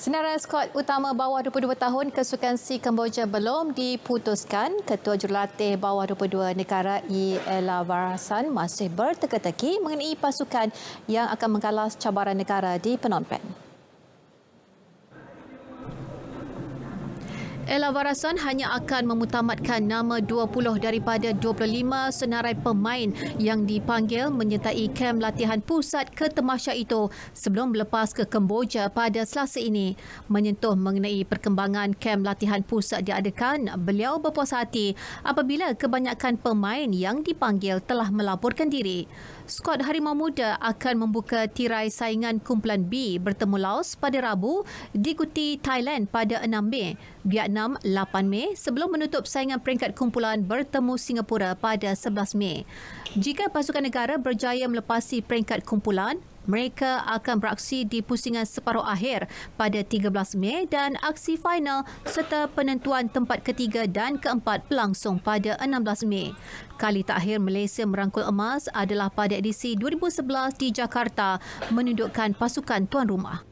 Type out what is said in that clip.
Senarai skuad utama bawah 22 tahun kesukan si Kemboja belum diputuskan. Ketua Jurulatih bawah 22 negara Yi Ella Varasan masih berteka-teki mengenai pasukan yang akan menggalas cabaran negara di Penompen. Ella Varasan hanya akan memutamatkan nama 20 daripada 25 senarai pemain yang dipanggil menyertai kem latihan pusat ke Temasha itu sebelum melepas ke Kemboja pada selasa ini. Menyentuh mengenai perkembangan kem latihan pusat diadakan, beliau berpuas hati apabila kebanyakan pemain yang dipanggil telah melaporkan diri. Skuad Harimau Muda akan membuka tirai saingan kumpulan B bertemu Laos pada Rabu diikuti Thailand pada 6 Mei. Vietnam 6-8 Mei sebelum menutup saingan peringkat kumpulan bertemu Singapura pada 11 Mei. Jika pasukan negara berjaya melepasi peringkat kumpulan, mereka akan beraksi di pusingan separuh akhir pada 13 Mei dan aksi final serta penentuan tempat ketiga dan keempat berlangsung pada 16 Mei. Kali terakhir Malaysia merangkul emas adalah pada edisi 2011 di Jakarta menundukkan pasukan tuan rumah.